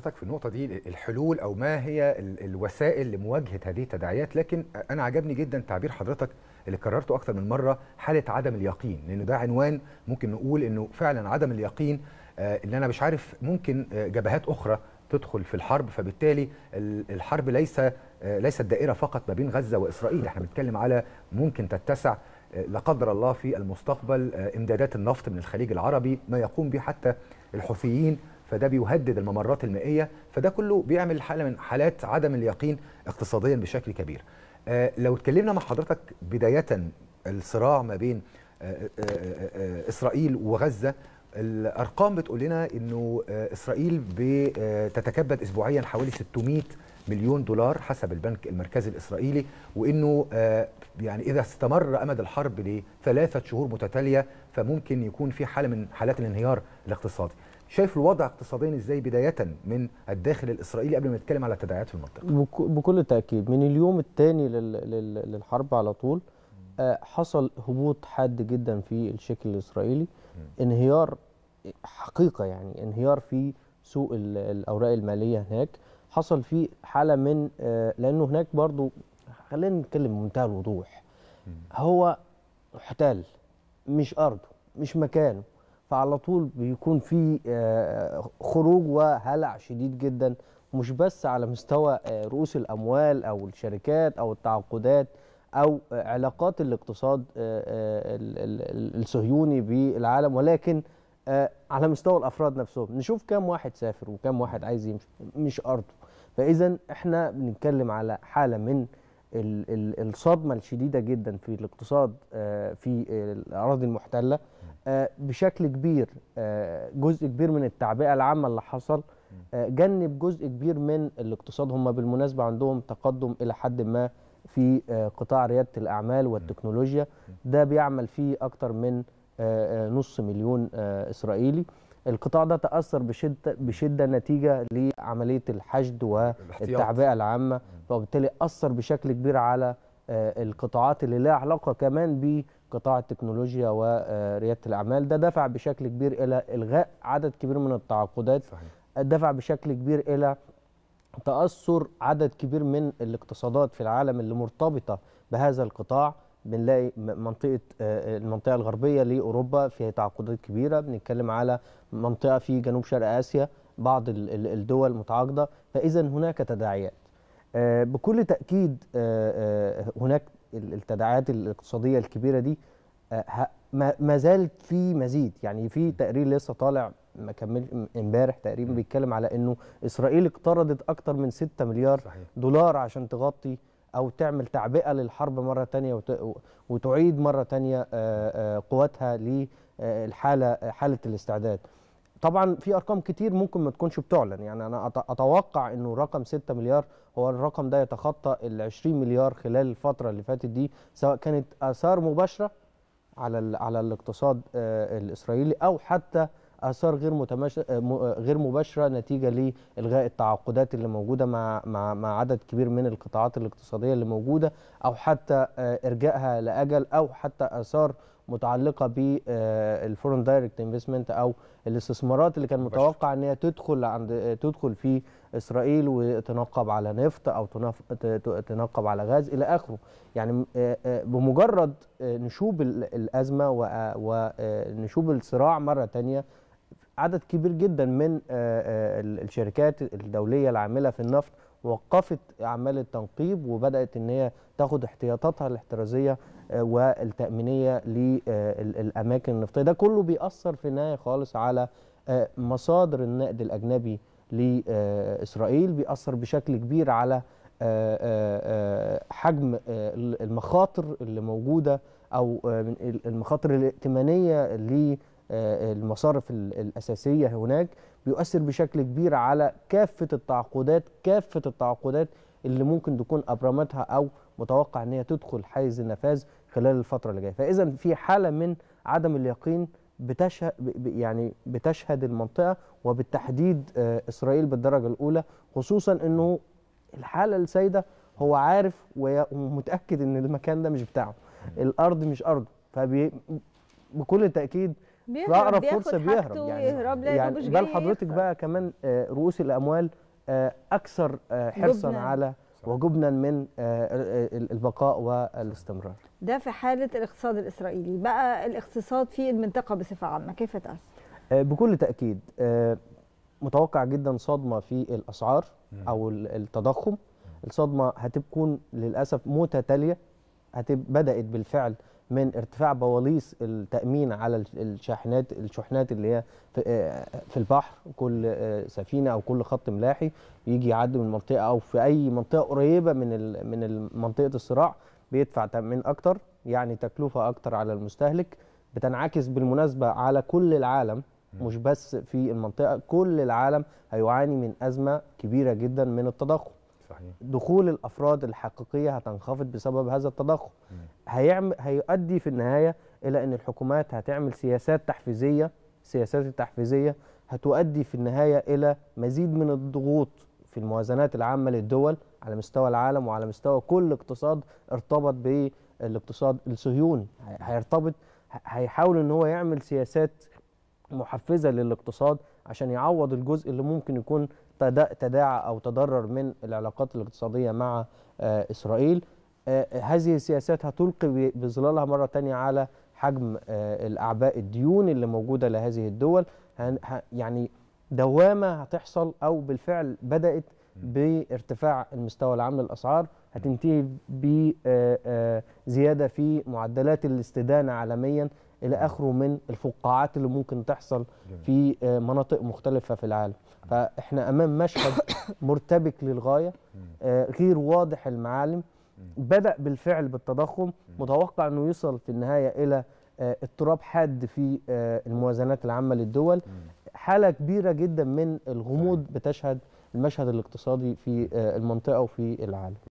حضرتك في النقطة دي الحلول أو ما هي الوسائل لمواجهة هذه التداعيات لكن أنا عجبني جدا تعبير حضرتك اللي كررته أكثر من مرة حالة عدم اليقين لأنه ده عنوان ممكن نقول أنه فعلا عدم اليقين آه، اللي أنا مش عارف ممكن آه، جبهات أخرى تدخل في الحرب فبالتالي الحرب ليس آه، ليست دائرة فقط ما بين غزة وإسرائيل احنا بنتكلم على ممكن تتسع لا قدر الله في المستقبل امدادات النفط من الخليج العربي ما يقوم به حتى الحوثيين فده بيهدد الممرات المائيه فده كله بيعمل حاله من حالات عدم اليقين اقتصاديا بشكل كبير آه، لو اتكلمنا مع حضرتك بدايه الصراع ما بين آه، آه، اسرائيل وغزه الارقام بتقول لنا انه اسرائيل بتتكبد اسبوعيا حوالي 600 مليون دولار حسب البنك المركزي الاسرائيلي وانه يعني اذا استمر امد الحرب لثلاثه شهور متتاليه فممكن يكون في حاله من حالات الانهيار الاقتصادي شايف الوضع اقتصاديا ازاي بدايه من الداخل الاسرائيلي قبل ما نتكلم على التداعيات في المنطقه بكل تاكيد من اليوم الثاني للحرب على طول آه، حصل هبوط حاد جدا في الشكل الاسرائيلي انهيار حقيقه يعني انهيار في سوق الاوراق الماليه هناك حصل في حاله من آه، لانه هناك برضو خلينا نتكلم بمنتهى الوضوح هو احتل مش ارضه مش مكانه فعلى طول بيكون في آه، خروج وهلع شديد جدا مش بس على مستوى آه، رؤوس الاموال او الشركات او التعاقدات او آه، علاقات الاقتصاد الصهيوني بالعالم ولكن على مستوى الافراد نفسهم نشوف كم واحد سافر وكم واحد عايز يمشي مش ارضه فاذا احنا بنتكلم على حاله من الصدمه الشديده جدا في الاقتصاد آه، في الاراضي المحتله آه، بشكل كبير آه، جزء كبير من التعبئه العامه اللي حصل جنب جزء كبير من الاقتصاد هم بالمناسبه عندهم تقدم الى حد ما في قطاع رياده الاعمال والتكنولوجيا ده بيعمل فيه اكتر من نص مليون اسرائيلي القطاع ده تاثر بشده بشده نتيجه لعمليه الحشد والتعبئه العامه فبالتالي اثر بشكل كبير على آه، القطاعات اللي لها علاقه كمان بقطاع التكنولوجيا ورياده آه، الاعمال ده دفع بشكل كبير الى الغاء عدد كبير من التعاقدات صحيح. دفع بشكل كبير الى تاثر عدد كبير من الاقتصادات في العالم اللي مرتبطه بهذا القطاع بنلاقي منطقه آه، آه، المنطقه الغربيه لاوروبا فيها تعاقدات كبيره بنتكلم على منطقه في جنوب شرق اسيا بعض الدول متعاقده فاذا هناك تداعيات آه، بكل تاكيد هناك التداعيات الاقتصاديه الكبيره دي ما زالت في مزيد يعني في تقرير لسه طالع ما كملش امبارح تقريبا بيتكلم على انه اسرائيل اقترضت اكثر من 6 مليار صحيح. دولار عشان تغطي أو تعمل تعبئة للحرب مرة تانية وتعيد مرة تانية آه، آه، قواتها للحالة آه، حالة الاستعداد طبعا في ارقام كتير ممكن ما تكونش بتعلن يعني انا اتوقع انه رقم 6 مليار هو الرقم ده يتخطى ال 20 مليار خلال الفتره اللي فاتت دي سواء كانت اثار مباشره على على الاقتصاد الاسرائيلي او حتى اثار غير آه، آه، غير مباشره نتيجه لالغاء التعاقدات اللي موجوده مع مع مع عدد كبير من القطاعات الاقتصاديه اللي موجوده او حتى آه، ارجائها لاجل او حتى اثار متعلقه بالفورن دايركت انفستمنت او الاستثمارات اللي كان متوقع ان هي تدخل عند تدخل في اسرائيل وتنقب على نفط او تنقب على غاز الى اخره يعني بمجرد نشوب الازمه ونشوب الصراع مره ثانيه عدد كبير جدا من آه، آه، الشركات الدوليه العامله في النفط وقفت اعمال التنقيب وبدات ان هي تاخد احتياطاتها الاحترازيه آه، والتامينيه للاماكن النفطيه ده كله بيأثر في النهايه خالص على مصادر النقد الاجنبي لاسرائيل بيأثر بشكل كبير على حجم المخاطر اللي موجوده او المخاطر الائتمانيه اللي آه، المصارف الأساسية هناك بيؤثر بشكل كبير على كافة التعاقدات كافة التعاقدات اللي ممكن تكون أبرمتها أو متوقع أن هي تدخل حيز النفاذ خلال الفترة اللي جاية فإذا في حالة من عدم اليقين بتشهد يعني بتشهد المنطقة وبالتحديد آه، إسرائيل بالدرجة الأولى خصوصا أنه الحالة السيدة هو عارف ومتأكد أن المكان ده مش بتاعه الأرض مش أرضه فبكل تأكيد فاقرب فرصه بيهرب يعني, يهرب يعني بل حضرتك بقى كمان آه، رؤوس الاموال آه، اكثر آه، حرصا جبناً. على وجبنا من البقاء والاستمرار ده في حاله الاقتصاد الاسرائيلي بقى الاقتصاد في المنطقه بصفه عامه كيف تاثر بكل تاكيد متوقع جدا صدمه في الاسعار او التضخم الصدمه هتكون للاسف متتاليه هتبدات بالفعل من ارتفاع بواليص التامين على الشاحنات الشحنات اللي هي في آه، البحر كل آه، سفينه او كل خط ملاحي يجي يعدي من منطقه او في اي منطقه قريبه من من منطقه الصراع بيدفع تامين اكتر يعني تكلفه اكتر على المستهلك بتنعكس بالمناسبه على كل العالم مش بس في المنطقه كل العالم هيعاني من ازمه كبيره جدا من التضخم يعني. دخول الافراد الحقيقيه هتنخفض بسبب هذا التضخم هيعمل هيؤدي في النهايه الى ان الحكومات هتعمل سياسات تحفيزيه السياسات التحفيزيه هتؤدي في النهايه الى مزيد من الضغوط في الموازنات العامه للدول على مستوى العالم وعلى مستوى كل اقتصاد ارتبط بالاقتصاد الصهيوني هيرتبط هيحاول ان هو يعمل سياسات محفزه للاقتصاد عشان يعوض الجزء اللي ممكن يكون تداعى أو تضرر من العلاقات الاقتصادية مع آه، إسرائيل آه، هذه السياسات هتلقي بظلالها مرة تانية على حجم آه، الأعباء الديون اللي موجودة لهذه الدول يعني دوامة هتحصل أو بالفعل بدأت بارتفاع المستوى العام للأسعار هتنتهي بزياده آه، آه، في معدلات الاستدانه عالميا الى اخره من الفقاعات اللي ممكن تحصل في آه، مناطق مختلفه في العالم فاحنا امام مشهد مرتبك للغايه غير واضح المعالم بدا بالفعل بالتضخم متوقع انه يصل في النهايه الى اضطراب حاد في الموازنات العامه للدول حاله كبيره جدا من الغموض بتشهد المشهد الاقتصادي في المنطقه وفي العالم